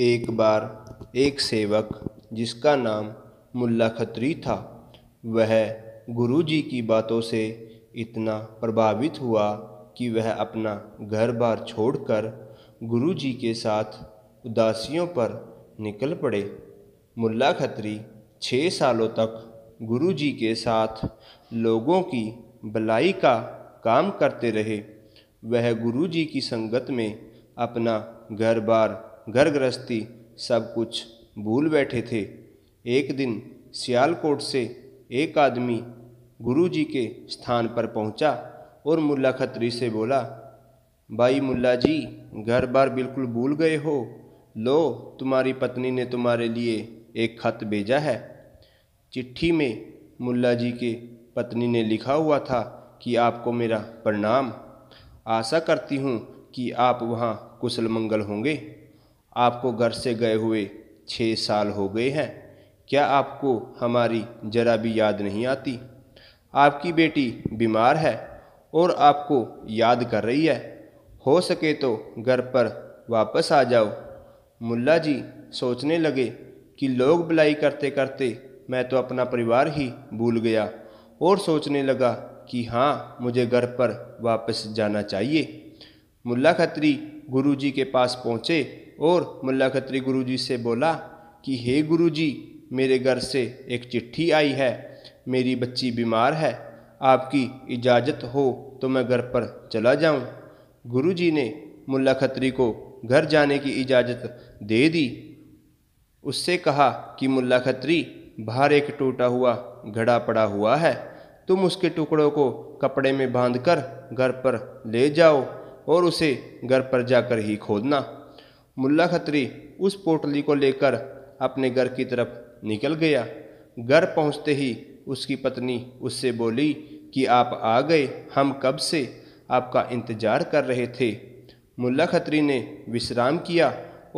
एक बार एक सेवक जिसका नाम मुल्ला खत्री था वह गुरुजी की बातों से इतना प्रभावित हुआ कि वह अपना घर बार छोड़कर गुरुजी के साथ उदासियों पर निकल पड़े मुल्ला खत्री छः सालों तक गुरुजी के साथ लोगों की भलाई का काम करते रहे वह गुरुजी की संगत में अपना घर बार घर गृहस्थी सब कुछ भूल बैठे थे एक दिन सियालकोट से एक आदमी गुरुजी के स्थान पर पहुंचा और मुल्ला खत्री से बोला भाई मुल्ला जी घर बार बिल्कुल भूल गए हो लो तुम्हारी पत्नी ने तुम्हारे लिए एक खत भेजा है चिट्ठी में मुल्ला जी के पत्नी ने लिखा हुआ था कि आपको मेरा प्रणाम आशा करती हूँ कि आप वहाँ कुशल मंगल होंगे आपको घर से गए हुए छः साल हो गए हैं क्या आपको हमारी जरा भी याद नहीं आती आपकी बेटी बीमार है और आपको याद कर रही है हो सके तो घर पर वापस आ जाओ मुल्ला जी सोचने लगे कि लोग भलाई करते करते मैं तो अपना परिवार ही भूल गया और सोचने लगा कि हाँ मुझे घर पर वापस जाना चाहिए मुल्ला खत्री गुरुजी के पास पहुँचे और मुल्ला खत्री जी से बोला कि हे गुरुजी मेरे घर से एक चिट्ठी आई है मेरी बच्ची बीमार है आपकी इजाज़त हो तो मैं घर पर चला जाऊं। गुरुजी ने मुल्ला खत्री को घर जाने की इजाज़त दे दी उससे कहा कि मुल्ला खत्री बाहर एक टूटा हुआ घड़ा पड़ा हुआ है तुम उसके टुकड़ों को कपड़े में बांधकर घर पर ले जाओ और उसे घर पर जाकर ही खोदना मुल्ला खतरी उस पोटली को लेकर अपने घर की तरफ निकल गया घर पहुंचते ही उसकी पत्नी उससे बोली कि आप आ गए हम कब से आपका इंतज़ार कर रहे थे मुल्ला खतरी ने विश्राम किया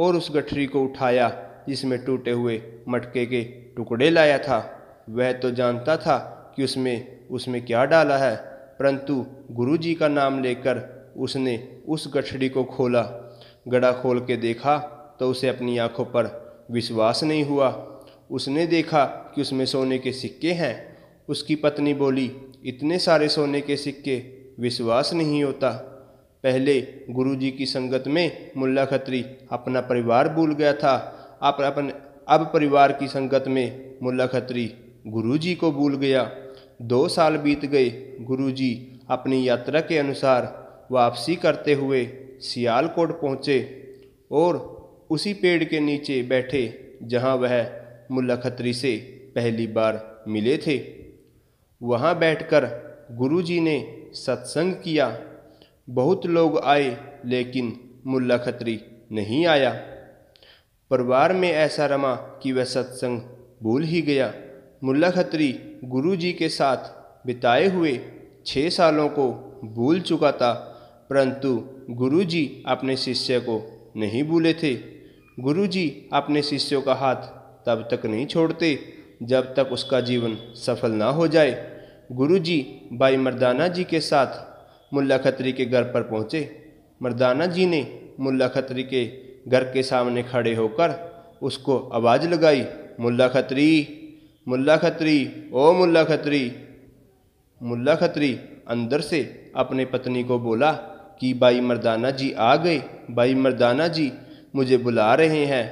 और उस गठरी को उठाया जिसमें टूटे हुए मटके के टुकड़े लाया था वह तो जानता था कि उसमें उसमें क्या डाला है परंतु गुरुजी का नाम लेकर उसने उस गठड़ी को खोला गड़ा खोल के देखा तो उसे अपनी आंखों पर विश्वास नहीं हुआ उसने देखा कि उसमें सोने के सिक्के हैं उसकी पत्नी बोली इतने सारे सोने के सिक्के विश्वास नहीं होता पहले गुरुजी की संगत में मुल्ला खत्री अपना परिवार भूल गया था आप अपन अब परिवार की संगत में मुल्ला खत्री गुरु को भूल गया दो साल बीत गए गुरुजी अपनी यात्रा के अनुसार वापसी करते हुए सियालकोट पहुँचे और उसी पेड़ के नीचे बैठे जहाँ वह मुल्ला खत्री से पहली बार मिले थे वहाँ बैठकर गुरुजी ने सत्संग किया बहुत लोग आए लेकिन मुल्ला खत्री नहीं आया परिवार में ऐसा रमा कि वह सत्संग भूल ही गया मुल्ला खत्री गुरुजी के साथ बिताए हुए छः सालों को भूल चुका था परंतु गुरुजी अपने शिष्य को नहीं भूले थे गुरुजी अपने शिष्यों का हाथ तब तक नहीं छोड़ते जब तक उसका जीवन सफल ना हो जाए गुरुजी भाई मर्दाना जी के साथ मुल्ला खत्री के घर पर पहुँचे मर्दाना जी ने मुल्ला खत्री के घर के सामने खड़े होकर उसको आवाज़ लगाई मुल्ला खत्री मुल्ला खत्री ओ मुल्ला खत्री मुल्ला खत्री अंदर से अपने पत्नी को बोला कि भाई मर्दाना जी आ गए भाई मर्दाना जी मुझे बुला रहे हैं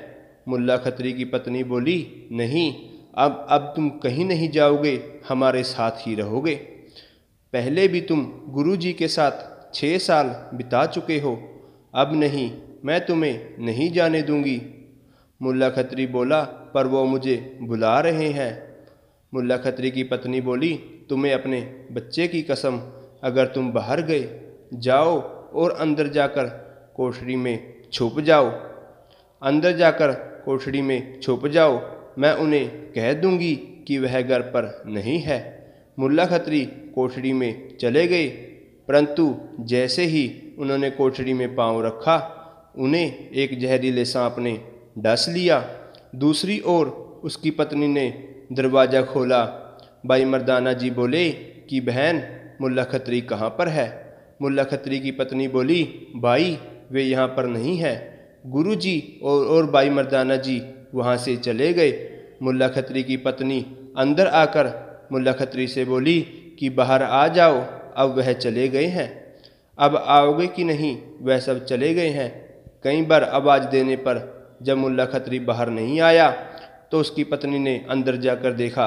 मुल्ला खतरी की पत्नी बोली नहीं अब अब तुम कहीं नहीं जाओगे हमारे साथ ही रहोगे पहले भी तुम गुरुजी के साथ छः साल बिता चुके हो अब नहीं मैं तुम्हें नहीं जाने दूंगी मुल्ला खतरी बोला पर वो मुझे बुला रहे हैं मुल्ला खतरी की पत्नी बोली तुम्हें अपने बच्चे की कसम अगर तुम बाहर गए जाओ और अंदर जाकर कोठरी में छुप जाओ अंदर जाकर कोठरी में छुप जाओ मैं उन्हें कह दूंगी कि वह घर पर नहीं है मुल्ला खत्री कोठरी में चले गए परंतु जैसे ही उन्होंने कोठरी में पांव रखा उन्हें एक जहरीले सांप ने डस लिया दूसरी ओर उसकी पत्नी ने दरवाज़ा खोला भाई मर्दाना जी बोले कि बहन मुल्ला खत्री कहाँ पर है मुल्ला खत्री की पत्नी बोली भाई वे यहाँ पर नहीं है गुरु जी और और भाई मर्दाना जी वहाँ से चले गए मुल्ला खत्री की पत्नी अंदर आकर मुल्ला खत्री से बोली कि बाहर आ जाओ अब वह चले गए हैं अब आओगे कि नहीं वह सब चले गए हैं कई बार आवाज़ देने पर जब मुल्ला खत्री बाहर नहीं आया तो उसकी पत्नी ने अंदर जाकर देखा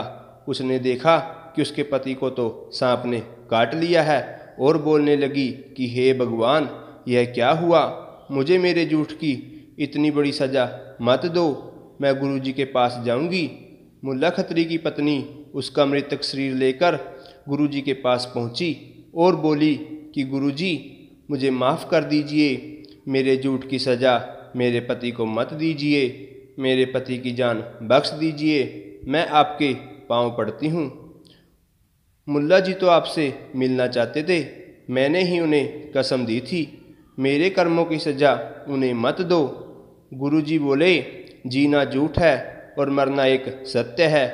उसने देखा कि उसके पति को तो सांप ने काट लिया है और बोलने लगी कि हे भगवान यह क्या हुआ मुझे मेरे जूठ की इतनी बड़ी सज़ा मत दो मैं गुरुजी के पास जाऊंगी मुल्ला खत्री की पत्नी उसका मृतक शरीर लेकर गुरुजी के पास पहुंची और बोली कि गुरुजी मुझे माफ़ कर दीजिए मेरे जूठ की सज़ा मेरे पति को मत दीजिए मेरे पति की जान बख्श दीजिए मैं आपके पाँव पड़ती हूँ मुल्ला जी तो आपसे मिलना चाहते थे मैंने ही उन्हें कसम दी थी मेरे कर्मों की सज़ा उन्हें मत दो गुरु जी बोले जीना झूठ है और मरना एक सत्य है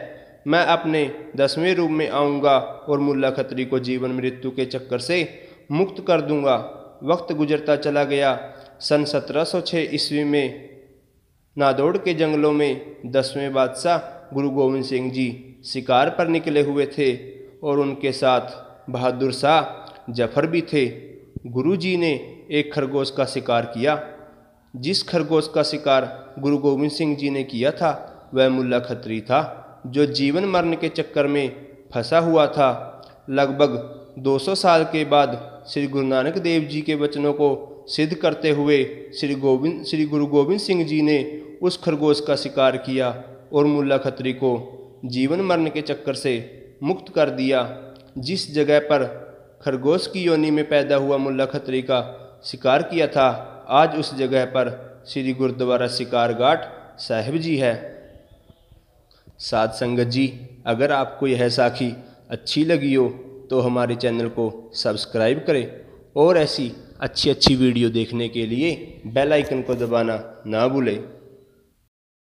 मैं अपने दसवें रूप में आऊँगा और मुल्ला खत्री को जीवन मृत्यु के चक्कर से मुक्त कर दूंगा वक्त गुजरता चला गया सन 1706 ईस्वी में नादौड़ के जंगलों में दसवें बादशाह गुरु गोविंद सिंह जी शिकार पर निकले हुए थे और उनके साथ बहादुर शाह जफर भी थे गुरुजी ने एक खरगोश का शिकार किया जिस खरगोश का शिकार गुरु गोविंद सिंह जी ने किया था वह मुल्ला खत्री था जो जीवन मरण के चक्कर में फंसा हुआ था लगभग 200 साल के बाद श्री गुरु नानक देव जी के वचनों को सिद्ध करते हुए श्री गोविंद श्री गुरु गोविंद सिंह जी ने उस खरगोश का शिकार किया और मुल्ला खत्री को जीवन मरण के चक्कर से मुक्त कर दिया जिस जगह पर खरगोश की योनि में पैदा हुआ मुल्ला खत्री का शिकार किया था आज उस जगह पर श्री गुरुद्वारा शिकार घाट साहिब जी है साध संगत जी अगर आपको यह साखी अच्छी लगी हो तो हमारे चैनल को सब्सक्राइब करें और ऐसी अच्छी अच्छी वीडियो देखने के लिए बेल आइकन को दबाना ना भूलें